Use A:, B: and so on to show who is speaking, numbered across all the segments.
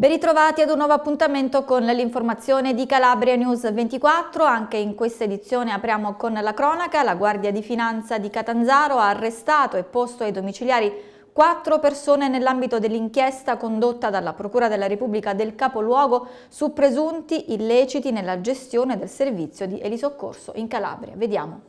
A: Ben ritrovati ad un nuovo appuntamento con l'informazione di Calabria News 24. Anche in questa edizione apriamo con la cronaca. La Guardia di Finanza di Catanzaro ha arrestato e posto ai domiciliari quattro persone nell'ambito dell'inchiesta condotta dalla Procura della Repubblica del Capoluogo su presunti illeciti nella gestione del servizio di elisoccorso in Calabria. Vediamo.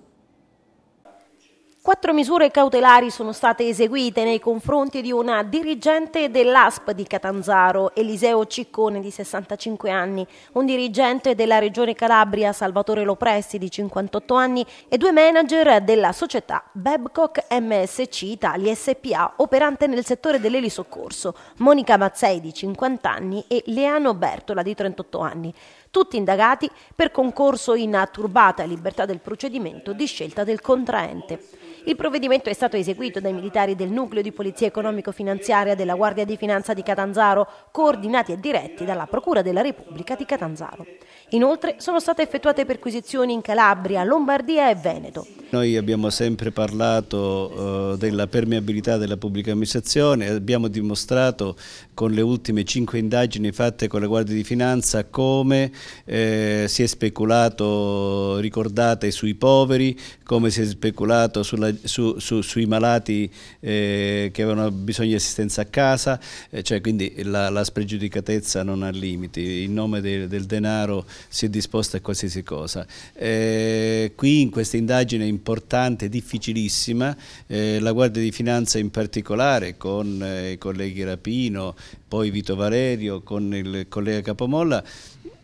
A: Quattro misure cautelari sono state eseguite nei confronti di una dirigente dell'ASP di Catanzaro, Eliseo Ciccone di 65 anni, un dirigente della Regione Calabria, Salvatore Lopresti di 58 anni e due manager della società Babcock MSC Italia SPA operante nel settore dell'elisoccorso, Monica Mazzei di 50 anni e Leano Bertola di 38 anni, tutti indagati per concorso in turbata libertà del procedimento di scelta del contraente. Il provvedimento è stato eseguito dai militari del Nucleo di Polizia Economico-Finanziaria della Guardia di Finanza di Catanzaro, coordinati e diretti dalla Procura della Repubblica di Catanzaro. Inoltre sono state effettuate perquisizioni in Calabria, Lombardia e Veneto.
B: Noi abbiamo sempre parlato eh, della permeabilità della pubblica amministrazione, abbiamo dimostrato con le ultime cinque indagini fatte con la Guardia di Finanza come eh, si è speculato, ricordate, sui poveri, come si è speculato sulla, su, su, sui malati eh, che avevano bisogno di assistenza a casa, eh, cioè quindi la, la, spregiudicatezza non ha limiti, in nome de, del denaro si è disposta a qualsiasi cosa. Eh, qui in questa indagine importante, difficilissima, eh, la Guardia di Finanza in particolare con eh, i colleghi Rapino, poi Vito Valerio con il collega Capomolla,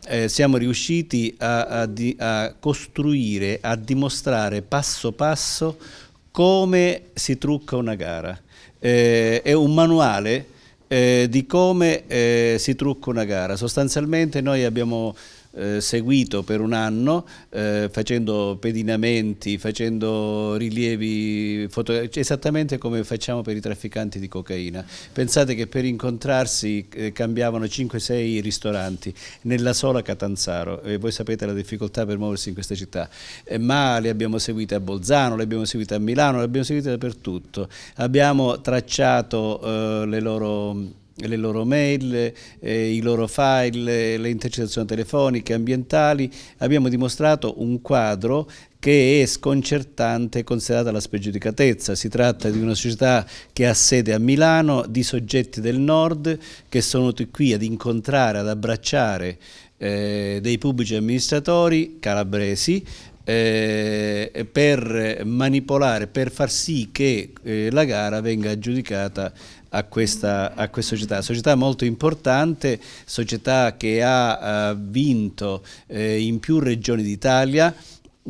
B: eh, siamo riusciti a, a, di, a costruire, a dimostrare passo passo come si trucca una gara. Eh, è un manuale eh, di come eh, si trucca una gara. Sostanzialmente noi abbiamo eh, seguito per un anno eh, facendo pedinamenti, facendo rilievi fotografici, esattamente come facciamo per i trafficanti di cocaina. Pensate che per incontrarsi eh, cambiavano 5-6 ristoranti nella sola Catanzaro e voi sapete la difficoltà per muoversi in questa città, eh, ma le abbiamo seguite a Bolzano, le abbiamo seguite a Milano, le abbiamo seguite dappertutto. Abbiamo tracciato eh, le loro le loro mail, eh, i loro file, le intercettazioni telefoniche, ambientali, abbiamo dimostrato un quadro che è sconcertante considerata la spregiudicatezza. Si tratta di una società che ha sede a Milano, di soggetti del nord che sono venuti qui ad incontrare, ad abbracciare eh, dei pubblici amministratori calabresi eh, per manipolare, per far sì che eh, la gara venga giudicata a questa, a questa, società. Società molto importante, società che ha uh, vinto eh, in più regioni d'Italia,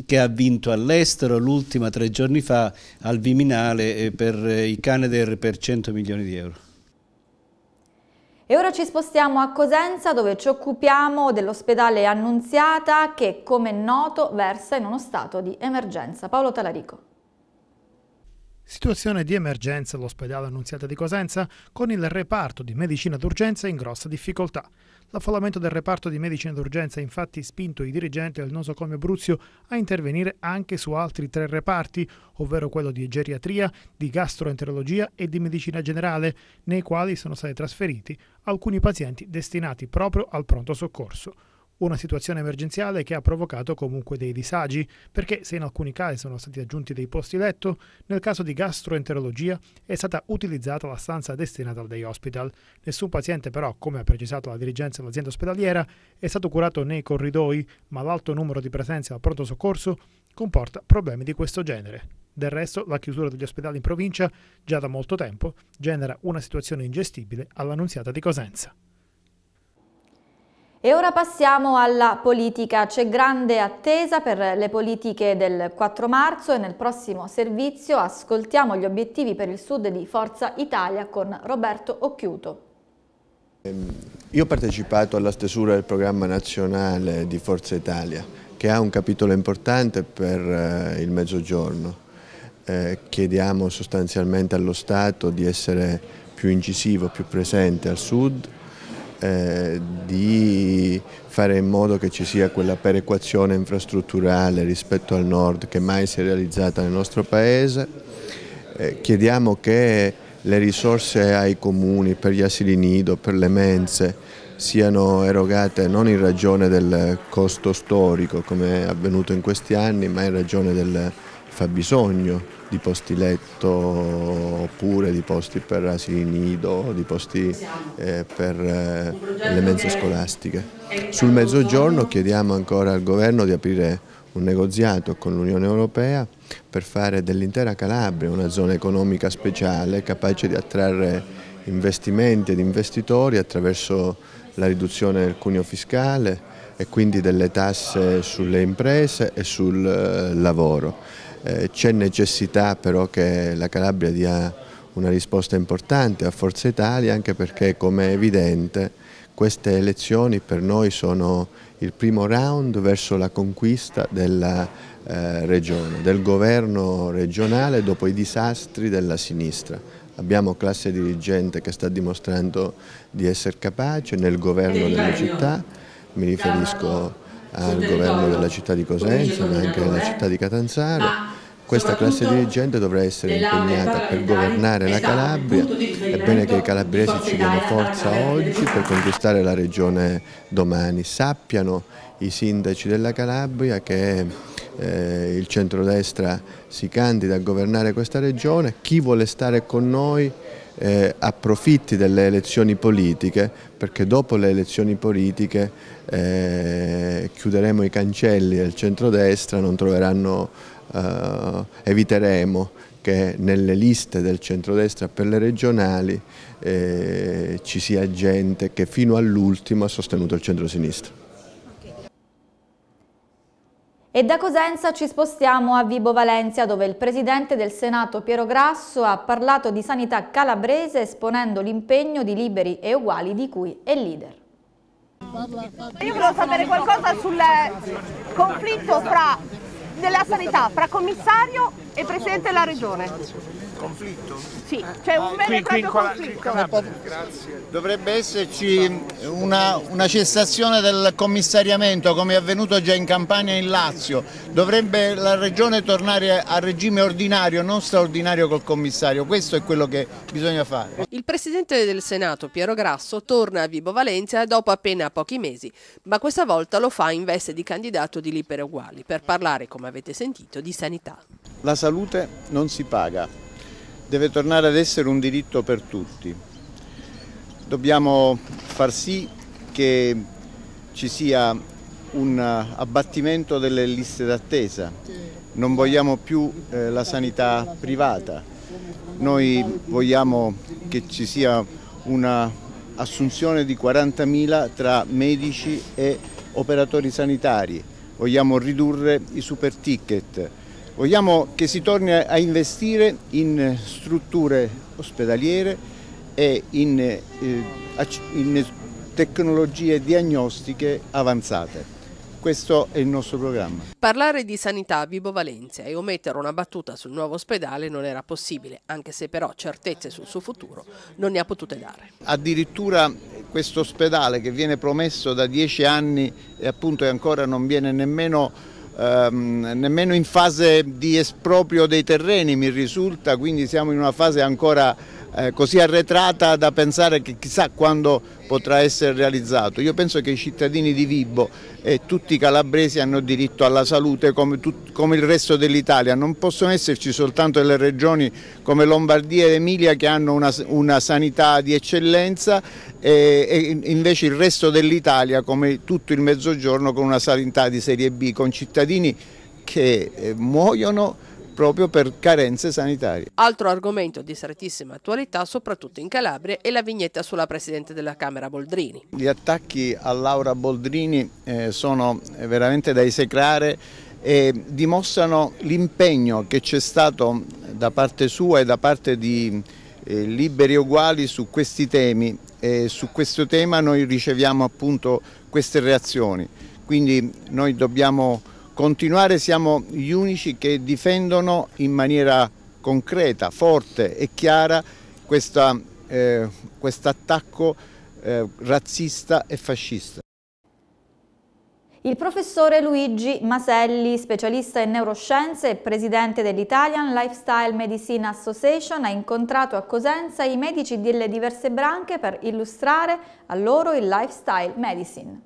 B: che ha vinto all'estero, l'ultima tre giorni fa al Viminale eh, per eh, i Canadair per 100 milioni di euro.
A: E ora ci spostiamo a Cosenza dove ci occupiamo dell'ospedale Annunziata che come noto versa in uno stato di emergenza. Paolo Talarico.
C: Situazione di emergenza all'ospedale Annunziata di Cosenza con il reparto di medicina d'urgenza in grossa difficoltà. L'affollamento del reparto di medicina d'urgenza ha infatti spinto i dirigenti del nosocomio Bruzio a intervenire anche su altri tre reparti, ovvero quello di geriatria, di gastroenterologia e di medicina generale, nei quali sono stati trasferiti alcuni pazienti destinati proprio al pronto soccorso una situazione emergenziale che ha provocato comunque dei disagi, perché se in alcuni casi sono stati aggiunti dei posti letto, nel caso di gastroenterologia è stata utilizzata la stanza destinata al day hospital. Nessun paziente però, come ha precisato la dirigenza dell'azienda ospedaliera, è stato curato nei corridoi, ma l'alto numero di presenze al pronto soccorso comporta problemi di questo genere. Del resto, la chiusura degli ospedali in provincia, già da molto tempo, genera una situazione ingestibile all'annunziata di Cosenza.
A: E ora passiamo alla politica. C'è grande attesa per le politiche del 4 marzo e nel prossimo servizio ascoltiamo gli obiettivi per il sud di Forza Italia con Roberto Occhiuto.
D: Ehm, io ho partecipato alla stesura del programma nazionale di Forza Italia che ha un capitolo importante per eh, il mezzogiorno. Eh, chiediamo sostanzialmente allo Stato di essere più incisivo, più presente al sud eh, di fare in modo che ci sia quella perequazione infrastrutturale rispetto al nord che mai si è realizzata nel nostro paese. Eh, chiediamo che le risorse ai comuni per gli asili nido, per le mense, siano erogate non in ragione del costo storico come è avvenuto in questi anni, ma in ragione del, fa bisogno di posti letto oppure di posti per asili nido, di posti eh, per eh, le mense scolastiche. Sul mezzogiorno chiediamo ancora al governo di aprire un negoziato con l'Unione Europea per fare dell'intera Calabria una zona economica speciale capace di attrarre investimenti ed investitori attraverso la riduzione del cuneo fiscale e quindi delle tasse sulle imprese e sul eh, lavoro eh, c'è necessità però che la Calabria dia una risposta importante a Forza Italia anche perché come è evidente queste elezioni per noi sono il primo round verso la conquista della eh, regione, del governo regionale dopo i disastri della sinistra. Abbiamo classe dirigente che sta dimostrando di essere capace nel governo delle città, mi riferisco al governo della città di Cosenza ma anche della città di Catanzaro. Ah, questa classe dirigente dovrà essere impegnata per governare la esatto, Calabria, è bene che i calabresi ci diano forza oggi per conquistare la regione domani. Sappiano i sindaci della Calabria che eh, il centrodestra si candida a governare questa regione, chi vuole stare con noi eh, approfitti delle elezioni politiche perché dopo le elezioni politiche eh, chiuderemo i cancelli del centrodestra, non troveranno, eh, eviteremo che nelle liste del centrodestra per le regionali eh, ci sia gente che fino all'ultimo ha sostenuto il centro-sinistra.
A: E da Cosenza ci spostiamo a Vibo Valencia dove il presidente del Senato Piero Grasso ha parlato di sanità calabrese esponendo l'impegno di liberi e uguali di cui è leader.
B: Io volevo sapere qualcosa sul eh,
A: conflitto fra, della sanità fra commissario e presidente della regione
E: conflitto? Sì, c'è un ah, vero e proprio conflitto. Grazie. Dovrebbe esserci una, una, cessazione del commissariamento come è avvenuto già in Campania e in Lazio. Dovrebbe la Regione tornare a regime ordinario, non straordinario col commissario. Questo è quello che bisogna fare.
A: Il Presidente del Senato, Piero Grasso, torna a Vibo Valencia dopo appena pochi mesi, ma questa volta lo fa in veste di candidato di Libero Uguali per parlare, come avete sentito, di sanità.
E: La salute non si paga deve tornare ad essere un diritto per tutti. Dobbiamo far sì che ci sia un abbattimento delle liste d'attesa, non vogliamo più eh, la sanità privata, noi vogliamo che ci sia un'assunzione di 40.000 tra medici e operatori sanitari, vogliamo ridurre i super ticket, Vogliamo che si torni a investire in strutture ospedaliere e in, eh, in tecnologie diagnostiche avanzate. Questo è il nostro programma.
A: Parlare di sanità a Vibo Valencia e omettere una battuta sul nuovo ospedale non era possibile, anche se però certezze sul suo futuro non ne ha potute dare.
E: Addirittura questo ospedale che viene promesso da dieci anni e appunto ancora non viene nemmeno ehm, nemmeno in fase di esproprio dei terreni mi risulta, quindi siamo in una fase ancora eh, così arretrata da pensare che chissà quando potrà essere realizzato. Io penso che i cittadini di Vibo e tutti i calabresi hanno diritto alla salute come, tut, come il resto dell'Italia, non possono esserci soltanto le regioni come Lombardia ed Emilia che hanno una, una sanità di eccellenza e, e invece il resto dell'Italia come tutto il mezzogiorno con una sanità di serie B, con cittadini che eh, muoiono proprio per carenze sanitarie.
A: Altro argomento di strettissima attualità, soprattutto in Calabria, è la vignetta sulla Presidente della Camera
F: Boldrini.
E: Gli attacchi a Laura Boldrini eh, sono eh, veramente da esecrare e dimostrano l'impegno che c'è stato da parte sua e da parte di eh, Liberi Uguali su questi temi e su questo tema noi riceviamo appunto queste reazioni, quindi noi dobbiamo continuare siamo gli unici che difendono in maniera concreta, forte e chiara questo eh, quest attacco eh, razzista e fascista.
A: Il professore Luigi Maselli, specialista in neuroscienze e presidente dell'Italian Lifestyle Medicine Association, ha incontrato a Cosenza i medici delle diverse branche per illustrare a loro il lifestyle medicine.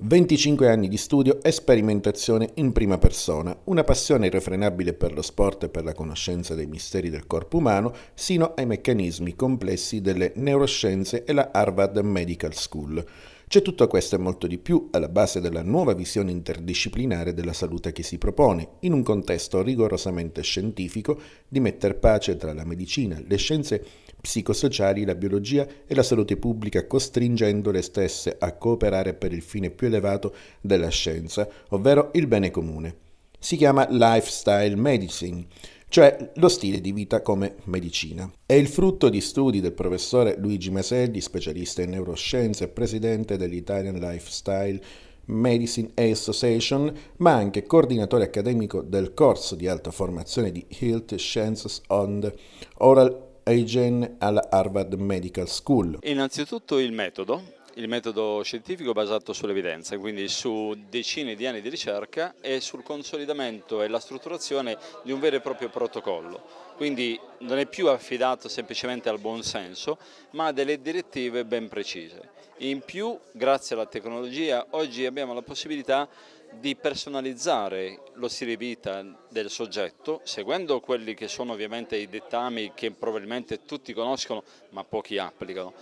G: 25 anni di studio e sperimentazione in prima persona, una passione irrefrenabile per lo sport e per la conoscenza dei misteri del corpo umano, sino ai meccanismi complessi delle neuroscienze e la Harvard Medical School. C'è tutto questo e molto di più alla base della nuova visione interdisciplinare della salute che si propone, in un contesto rigorosamente scientifico, di metter pace tra la medicina, le scienze psicosociali, la biologia e la salute pubblica, costringendo le stesse a cooperare per il fine più elevato della scienza, ovvero il bene comune. Si chiama lifestyle medicine, cioè lo stile di vita come medicina. È il frutto di studi del professore Luigi Maselli, specialista in neuroscienze e presidente dell'Italian Lifestyle Medicine Association, ma anche coordinatore accademico del corso di alta formazione di Health Sciences on Oral Eigen alla Harvard Medical School.
F: Innanzitutto il metodo, il metodo scientifico basato sull'evidenza, quindi su decine di anni di ricerca e sul consolidamento e la strutturazione di un vero e proprio protocollo. Quindi non è più affidato semplicemente al buon senso, ma a delle direttive ben precise. In più, grazie alla tecnologia, oggi abbiamo la possibilità di personalizzare lo stile di vita del soggetto, seguendo quelli che sono ovviamente i dettami che probabilmente tutti conoscono ma pochi applicano,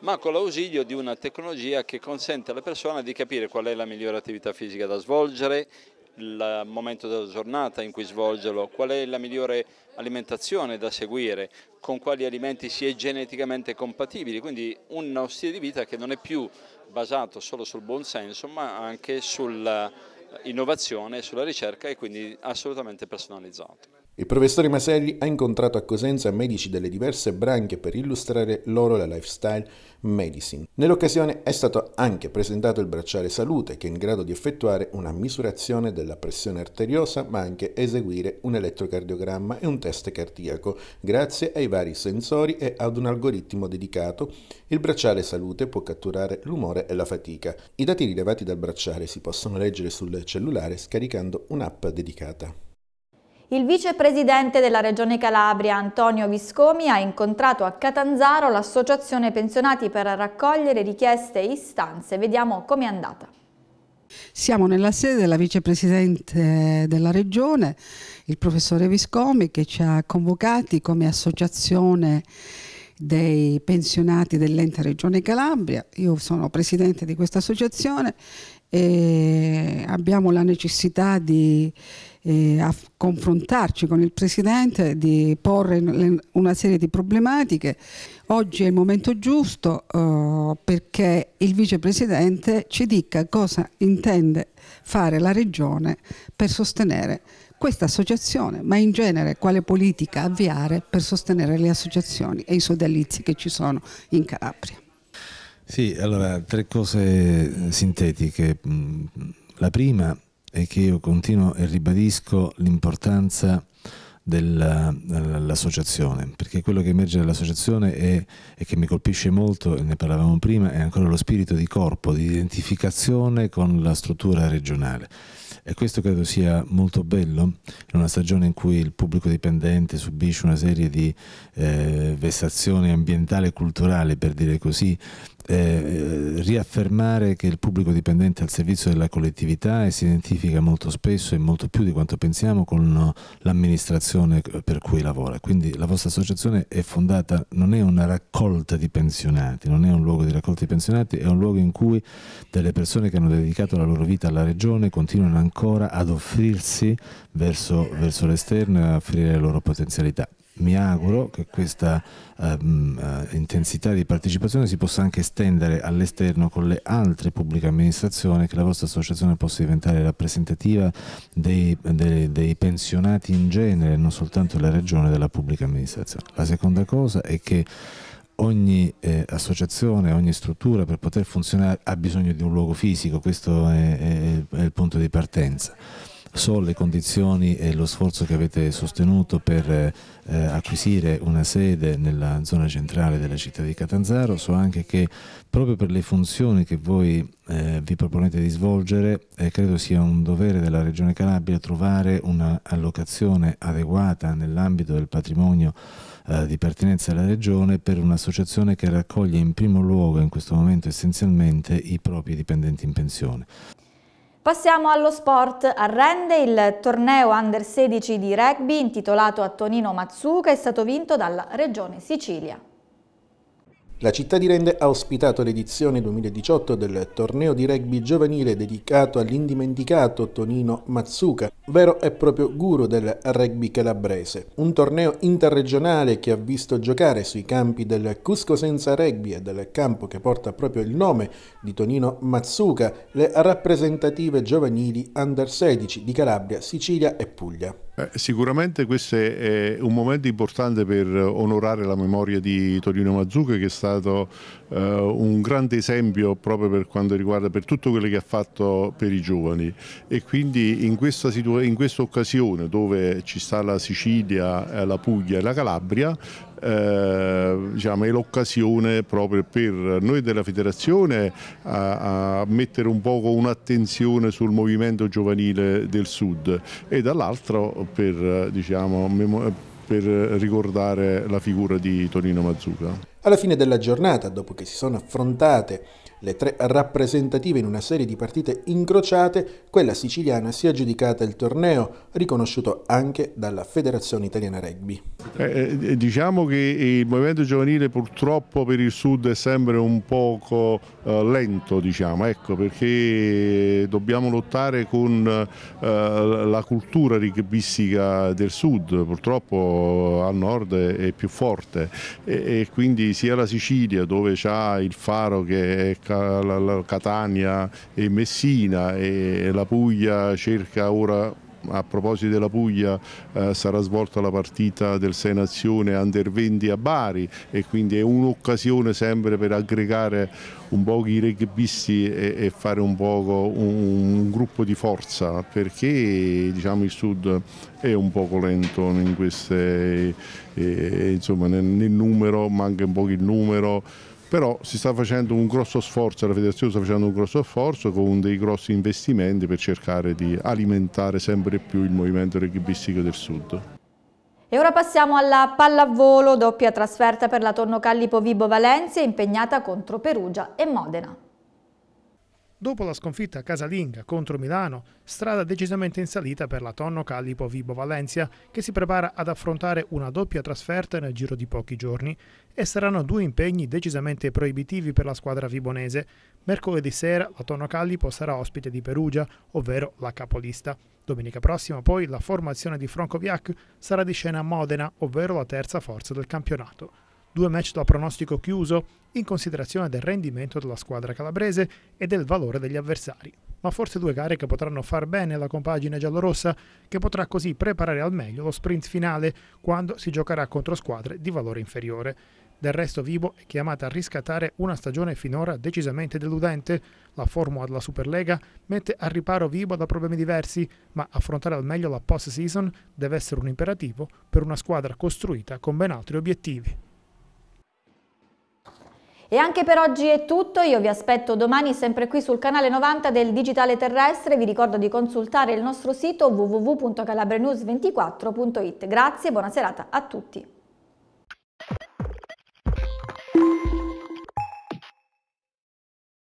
F: ma con l'ausilio di una tecnologia che consente alla persona di capire qual è la migliore attività fisica da svolgere, il momento della giornata in cui svolgerlo, qual è la migliore alimentazione da seguire, con quali alimenti si è geneticamente compatibili, quindi uno stile di vita che non è più basato solo sul buon senso ma anche sulla innovazione, sulla ricerca e quindi assolutamente personalizzato.
G: Il professore Maselli ha incontrato a Cosenza medici delle diverse branche per illustrare loro la lifestyle medicine. Nell'occasione è stato anche presentato il bracciale salute che è in grado di effettuare una misurazione della pressione arteriosa ma anche eseguire un elettrocardiogramma e un test cardiaco. Grazie ai vari sensori e ad un algoritmo dedicato il bracciale salute può catturare l'umore e la fatica. I dati rilevati dal bracciale si possono leggere sul cellulare scaricando un'app dedicata.
A: Il vicepresidente della Regione Calabria, Antonio Viscomi, ha incontrato a Catanzaro l'Associazione Pensionati per raccogliere richieste e istanze. Vediamo com'è andata.
F: Siamo nella sede della vicepresidente della regione, il professore Viscomi, che ci ha convocati come associazione dei pensionati dell'ente Regione Calabria. Io sono presidente di questa associazione e abbiamo la necessità di eh, a confrontarci con il Presidente, di porre una serie di problematiche. Oggi è il momento giusto eh, perché il Vicepresidente ci dica cosa intende fare la Regione per sostenere questa associazione, ma in genere quale politica avviare per sostenere le associazioni e i sodalizi che ci sono in Calabria.
H: Sì, allora tre cose sintetiche. Mm, la prima è che io continuo e ribadisco l'importanza dell'associazione, eh, perché quello che emerge dall'associazione e che mi colpisce molto, e ne parlavamo prima, è ancora lo spirito di corpo, di identificazione con la struttura regionale. E questo credo sia molto bello in una stagione in cui il pubblico dipendente subisce una serie di eh, vessazioni ambientali e culturali, per dire così, eh, riaffermare che il pubblico dipendente è al servizio della collettività e si identifica molto spesso e molto più di quanto pensiamo con l'amministrazione per cui lavora. Quindi la vostra associazione è fondata, non è una raccolta di pensionati, non è un luogo di raccolta di pensionati, è un luogo in cui delle persone che hanno dedicato la loro vita alla regione continuano ancora ad offrirsi verso, verso l'esterno e a offrire le loro potenzialità mi auguro che questa um, uh, intensità di partecipazione si possa anche estendere all'esterno con le altre pubbliche amministrazioni, che la vostra associazione possa diventare rappresentativa dei, dei, dei pensionati in genere, non soltanto della regione della pubblica amministrazione. La seconda cosa è che ogni eh, associazione, ogni struttura per poter funzionare ha bisogno di un luogo fisico, questo è, è, è il punto di partenza so le condizioni e lo sforzo che avete sostenuto per eh, acquisire una sede nella zona centrale della città di Catanzaro, so anche che proprio per le funzioni che voi eh, vi proponete di svolgere, eh, credo sia un dovere della Regione Calabria trovare un'allocazione adeguata nell'ambito del patrimonio eh, di pertinenza alla Regione per un'associazione che raccoglie in primo luogo in questo momento essenzialmente i propri dipendenti in pensione.
A: Passiamo allo sport. A Rende il torneo under 16 di rugby intitolato a Tonino Mazzuca è stato vinto dalla Regione Sicilia.
G: La città di Rende ha ospitato l'edizione 2018 del torneo di rugby giovanile dedicato all'indimenticato Tonino Mazzuca, vero e proprio guru del rugby calabrese. Un torneo interregionale che ha visto giocare sui campi del Cusco Senza Rugby e del campo che porta proprio il nome di Tonino Mazzuca le rappresentative giovanili under 16 di Calabria, Sicilia e Puglia.
I: Eh, sicuramente questo è un momento importante per onorare la memoria di Torino Mazzucca che è stato eh, un grande esempio proprio per quanto riguarda per tutto quello che ha fatto per i giovani e quindi in questa, in questa occasione dove ci sta la Sicilia, eh, la Puglia e la Calabria eh, diciamo, è l'occasione proprio per noi della federazione a, a mettere un poco un'attenzione sul movimento giovanile del sud e dall'altro per, diciamo, per ricordare la figura di Tonino Mazzuca.
G: Alla fine della giornata, dopo che si sono affrontate le tre rappresentative in una serie di partite incrociate, quella siciliana si è aggiudicata il torneo, riconosciuto anche dalla Federazione Italiana Rugby.
I: Eh, eh, eh diciamo che il movimento giovanile purtroppo per il sud è sempre un poco eh, lento, diciamo, ecco, perché dobbiamo lottare con eh, la cultura rugbistica del sud, purtroppo al nord è, più forte e, e quindi sia la Sicilia dove c'è il faro che è Catania e Messina e la Puglia cerca ora a proposito della Puglia eh, sarà svolta la partita del 6 Nazione Under 20 a Bari e quindi è un'occasione sempre per aggregare un po' i rugbyisti e, e, fare un po' un, un, gruppo di forza perché diciamo, il Sud è un poco lento in queste, eh, insomma, nel, nel numero, manca un po' il numero però si sta facendo un grosso sforzo, la federazione sta facendo un grosso sforzo con dei grossi investimenti per cercare di alimentare sempre più il movimento rugbyistico del sud.
A: E ora passiamo alla pallavolo, doppia trasferta per la Tornocallipo Vibo Valencia impegnata contro Perugia e Modena.
C: Dopo la sconfitta casalinga contro Milano, strada decisamente in salita per la Tonno Callipo Vibo Valencia, che si prepara ad affrontare una doppia trasferta nel giro di pochi giorni e saranno due impegni decisamente proibitivi per la squadra vibonese. Mercoledì sera la Tonno Callipo sarà ospite di Perugia, ovvero la capolista. Domenica prossima poi la formazione di Francoviac sarà di scena a Modena, ovvero la terza forza del campionato due match da pronostico chiuso in considerazione del rendimento della squadra calabrese e del valore degli avversari, ma forse due gare che potranno far bene alla compagine giallorossa, che potrà così preparare al meglio lo sprint finale quando si giocherà contro squadre di valore inferiore. Del resto Vibo è chiamata a riscattare una stagione finora decisamente deludente. La formula della Superlega mette a riparo Vibo da problemi diversi, ma affrontare al meglio la post-season deve essere un imperativo per una squadra costruita con ben altri obiettivi.
A: E anche per oggi è tutto, io vi aspetto domani sempre qui sul canale 90 del Digitale Terrestre, vi ricordo di consultare il nostro sito www.calabrenews24.it. Grazie e buona serata a tutti.